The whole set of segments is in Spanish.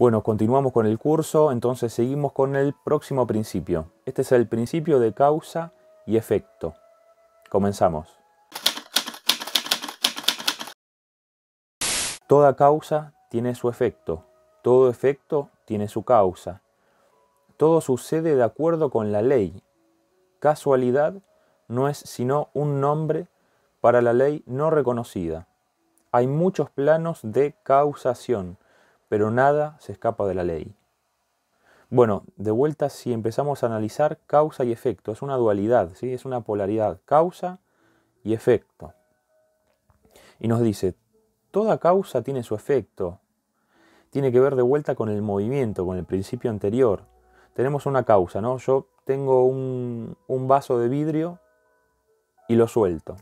Bueno, continuamos con el curso, entonces seguimos con el próximo principio. Este es el principio de causa y efecto. Comenzamos. Toda causa tiene su efecto, todo efecto tiene su causa. Todo sucede de acuerdo con la ley. Casualidad no es sino un nombre para la ley no reconocida. Hay muchos planos de causación pero nada se escapa de la ley. Bueno, de vuelta si empezamos a analizar causa y efecto, es una dualidad, ¿sí? es una polaridad, causa y efecto. Y nos dice, toda causa tiene su efecto, tiene que ver de vuelta con el movimiento, con el principio anterior. Tenemos una causa, ¿no? Yo tengo un vaso de vidrio y lo suelto.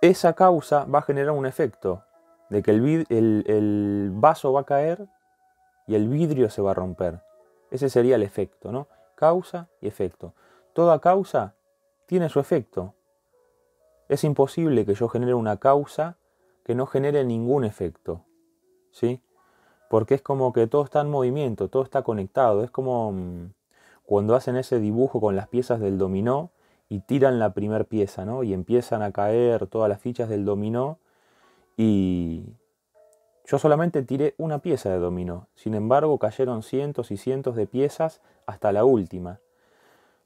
Esa causa va a generar un efecto, de que el, el, vaso va a caer y el vidrio se va a romper. Ese sería el efecto, ¿no? Causa y efecto. Toda causa tiene su efecto. Es imposible que yo genere una causa que no genere ningún efecto, ¿sí? Porque es como que todo está en movimiento, todo está conectado. Es como mm, cuando hacen ese dibujo con las piezas del dominó y tiran la primera pieza, ¿no? Y empiezan a caer todas las fichas del dominó y yo solamente tiré una pieza de dominó, sin embargo cayeron cientos y cientos de piezas hasta la última.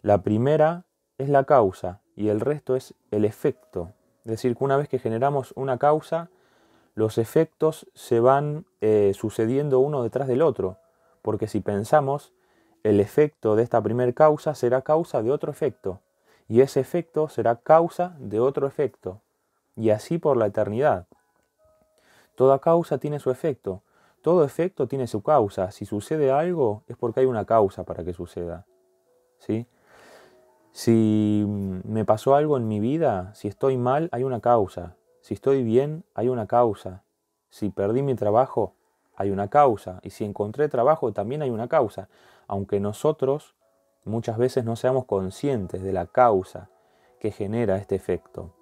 La primera es la causa y el resto es el efecto. Es decir, que una vez que generamos una causa, los efectos se van eh, sucediendo uno detrás del otro, porque si pensamos, el efecto de esta primera causa será causa de otro efecto, y ese efecto será causa de otro efecto, y así por la eternidad. Toda causa tiene su efecto. Todo efecto tiene su causa. Si sucede algo es porque hay una causa para que suceda. ¿Sí? Si mm, me pasó algo en mi vida, si estoy mal, hay una causa. Si estoy bien, hay una causa. Si perdí mi trabajo, hay una causa. Y si encontré trabajo, también hay una causa. Aunque nosotros muchas veces no seamos conscientes de la causa que genera este efecto.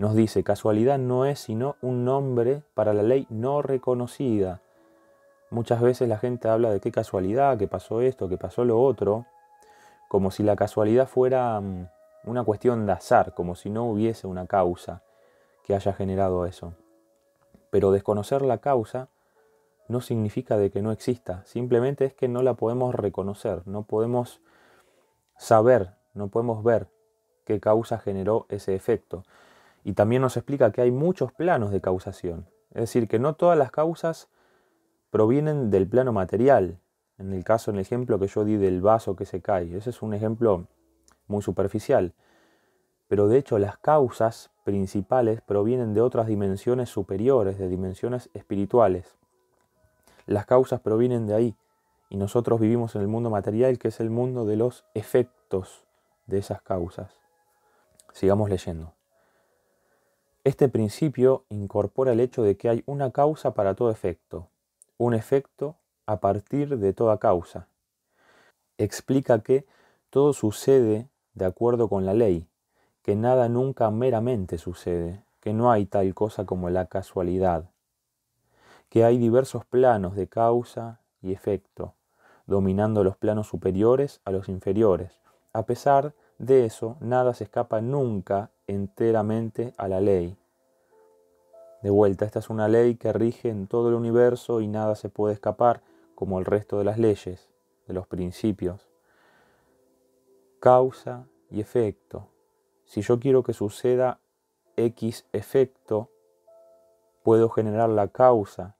Nos dice, casualidad no es sino un nombre para la ley no reconocida. Muchas veces la gente habla de qué casualidad, que pasó esto, que pasó lo otro, como si la casualidad fuera mm, una cuestión de azar, como si no hubiese una causa que haya generado eso. Pero desconocer la causa no significa de que no exista, simplemente es que no la podemos reconocer, no podemos saber, no podemos ver qué causa generó ese efecto. Y también nos explica que hay muchos planos de causación, es decir, que no todas las causas provienen del plano material. En el caso, en el ejemplo que yo di del vaso que se cae, ese es un ejemplo muy superficial. Pero de hecho las causas principales provienen de otras dimensiones superiores, de dimensiones espirituales. Las causas provienen de ahí y nosotros vivimos en el mundo material que es el mundo de los efectos de esas causas. Sigamos leyendo. Este principio incorpora el hecho de que hay una causa para todo efecto, un efecto a partir de toda causa. Explica que todo sucede de acuerdo con la ley, que nada nunca meramente sucede, que no hay tal cosa como la casualidad, que hay diversos planos de causa y efecto, dominando los planos superiores a los inferiores, a pesar de eso nada se escapa nunca enteramente a la ley. De vuelta, esta es una ley que rige en todo el universo y nada se puede escapar, como el resto de las leyes, de los principios. Causa y efecto. Si yo quiero que suceda X efecto, puedo generar la causa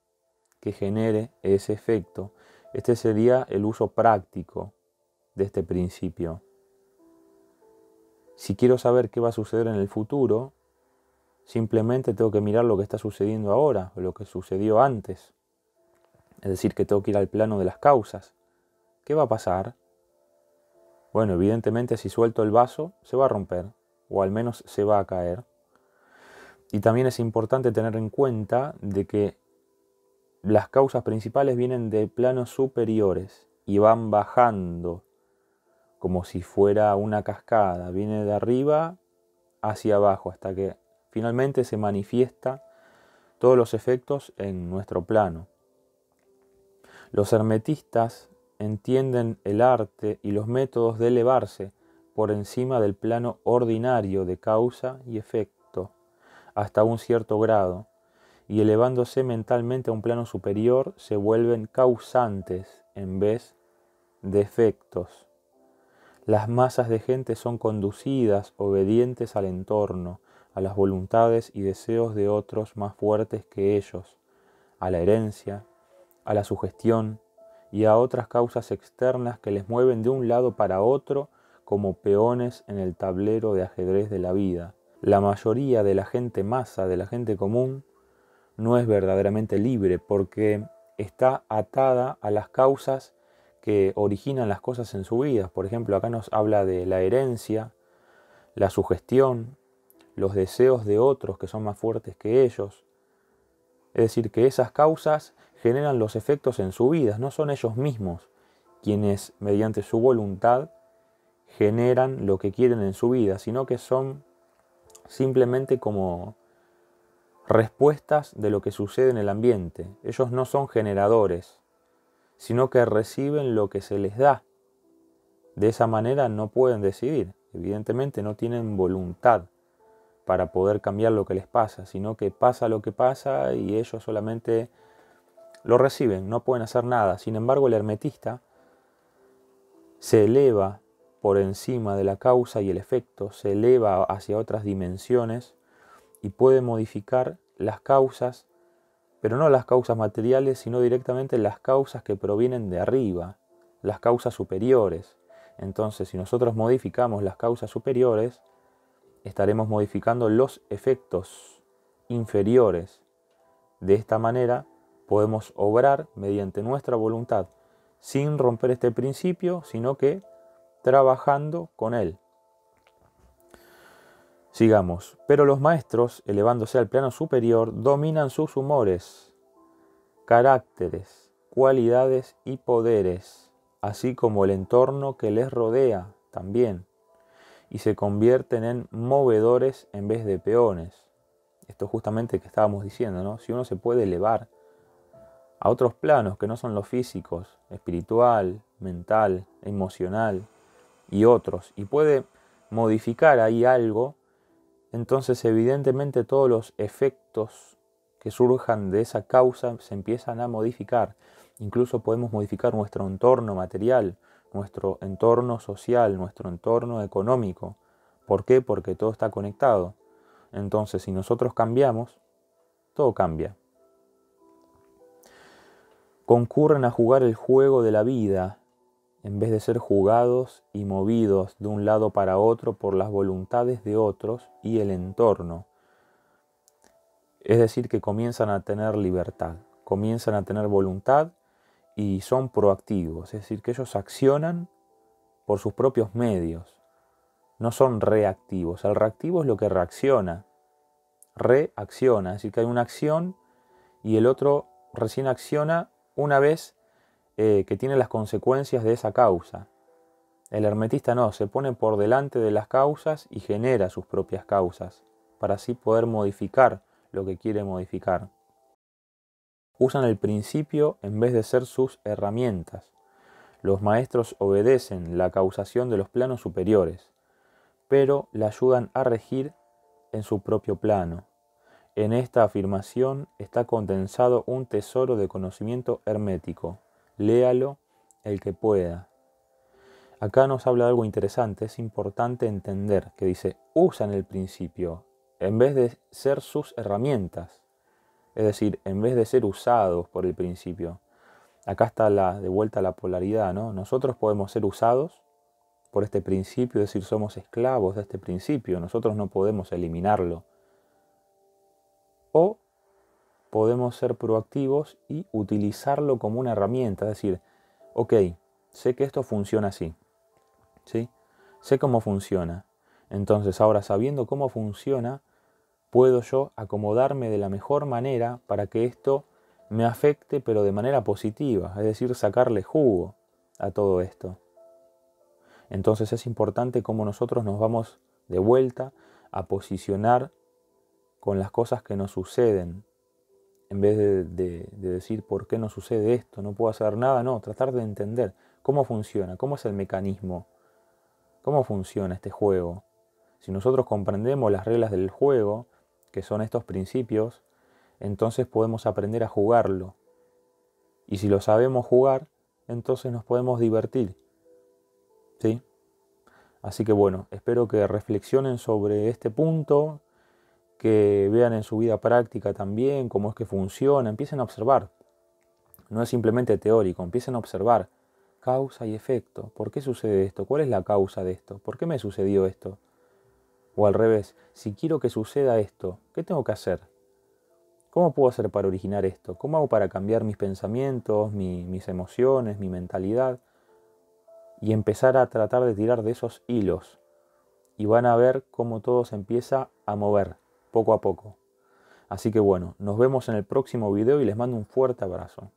que genere ese efecto. Este sería el uso práctico de este principio. Si quiero saber qué va a suceder en el futuro, simplemente tengo que mirar lo que está sucediendo ahora o lo que sucedió antes. Es decir, que tengo que ir al plano de las causas. ¿Qué va a pasar? Bueno, evidentemente si suelto el vaso, se va a romper, o al menos se va a caer. Y también es importante tener en cuenta de que las causas principales vienen de planos superiores y van bajando como si fuera una cascada, viene de arriba hacia abajo hasta que finalmente se manifiesta todos los efectos en nuestro plano. Los hermetistas entienden el arte y los métodos de elevarse por encima del plano ordinario de causa y efecto, hasta un cierto grado, y elevándose mentalmente a un plano superior se vuelven causantes en vez de efectos. Las masas de gente son conducidas obedientes al entorno, a las voluntades y deseos de otros más fuertes que ellos, a la herencia, a la sugestión y a otras causas externas que les mueven de un lado para otro como peones en el tablero de ajedrez de la vida. La mayoría de la gente masa, de la gente común, no es verdaderamente libre porque está atada a las causas originan las cosas en su vida. Por ejemplo, acá nos habla de la herencia, la sugestión, los deseos de otros que son más fuertes que ellos. Es decir, que esas causas generan los efectos en su vida, no son ellos mismos quienes, mediante su voluntad, generan lo que quieren en su vida, sino que son simplemente como respuestas de lo que sucede en el ambiente. Ellos no son generadores, sino que reciben lo que se les da. De esa manera no pueden decidir, evidentemente no tienen voluntad para poder cambiar lo que les pasa, sino que pasa lo que pasa y ellos solamente lo reciben, no pueden hacer nada. Sin embargo, el hermetista se eleva por encima de la causa y el efecto, se eleva hacia otras dimensiones y puede modificar las causas pero no las causas materiales, sino directamente las causas que provienen de arriba, las causas superiores. Entonces, si nosotros modificamos las causas superiores, estaremos modificando los efectos inferiores. De esta manera, podemos obrar mediante nuestra voluntad, sin romper este principio, sino que trabajando con él. Sigamos. Pero los maestros, elevándose al plano superior, dominan sus humores, caracteres, cualidades y poderes, así como el entorno que les rodea también, y se convierten en movedores en vez de peones. Esto es justamente que estábamos diciendo, ¿no? Si uno se puede elevar a otros planos que no son los físicos, espiritual, mental, emocional y otros, y puede modificar ahí algo, entonces evidentemente todos los efectos que surjan de esa causa se empiezan a modificar. Incluso podemos modificar nuestro entorno material, nuestro entorno social, nuestro entorno económico. ¿Por qué? Porque todo está conectado. Entonces, si nosotros cambiamos, todo cambia. Concurren a jugar el juego de la vida en vez de ser jugados y movidos de un lado para otro por las voluntades de otros y el entorno. Es decir, que comienzan a tener libertad, comienzan a tener voluntad y son proactivos, es decir, que ellos accionan por sus propios medios, no son reactivos. El reactivo es lo que reacciona, reacciona, es decir, que hay una acción y el otro recién acciona una vez eh, que tiene las consecuencias de esa causa. El hermetista no, se pone por delante de las causas y genera sus propias causas, para así poder modificar lo que quiere modificar. Usan el principio en vez de ser sus herramientas. Los maestros obedecen la causación de los planos superiores, pero la ayudan a regir en su propio plano. En esta afirmación está condensado un tesoro de conocimiento hermético léalo el que pueda. Acá nos habla algo interesante, es importante entender que dice, usan el principio en vez de ser sus herramientas, es decir, en vez de ser usados por el principio. Acá está la, de vuelta la polaridad, ¿no? Nosotros podemos ser usados por este principio, es decir, somos esclavos de este principio, nosotros no podemos eliminarlo, podemos ser proactivos y utilizarlo como una herramienta. Es decir, ok, sé que esto funciona así. ¿sí? Sé cómo funciona. Entonces ahora sabiendo cómo funciona, puedo yo acomodarme de la mejor manera para que esto me afecte pero de manera positiva. Es decir, sacarle jugo a todo esto. Entonces es importante cómo nosotros nos vamos de vuelta a posicionar con las cosas que nos suceden, en vez de, decir por qué no sucede esto, no puedo hacer nada, no, tratar de entender cómo funciona, cómo es el mecanismo, cómo funciona este juego. Si nosotros comprendemos las reglas del juego, que son estos principios, entonces podemos aprender a jugarlo. Y si lo sabemos jugar, entonces nos podemos divertir. ¿Sí? Así que bueno, espero que reflexionen sobre este punto, que vean en su vida práctica también cómo es que funciona, empiecen a observar. No es simplemente teórico, empiecen a observar causa y efecto. ¿Por qué sucede esto? ¿Cuál es la causa de esto? ¿Por qué me sucedió esto? O al revés, si quiero que suceda esto, ¿qué tengo que hacer? ¿Cómo puedo hacer para originar esto? ¿Cómo hago para cambiar mis pensamientos, mis emociones, mi mentalidad? Y empezar a tratar de tirar de esos hilos. Y van a ver cómo todo se empieza a mover poco a poco. Así que bueno, nos vemos en el próximo video y les mando un fuerte abrazo.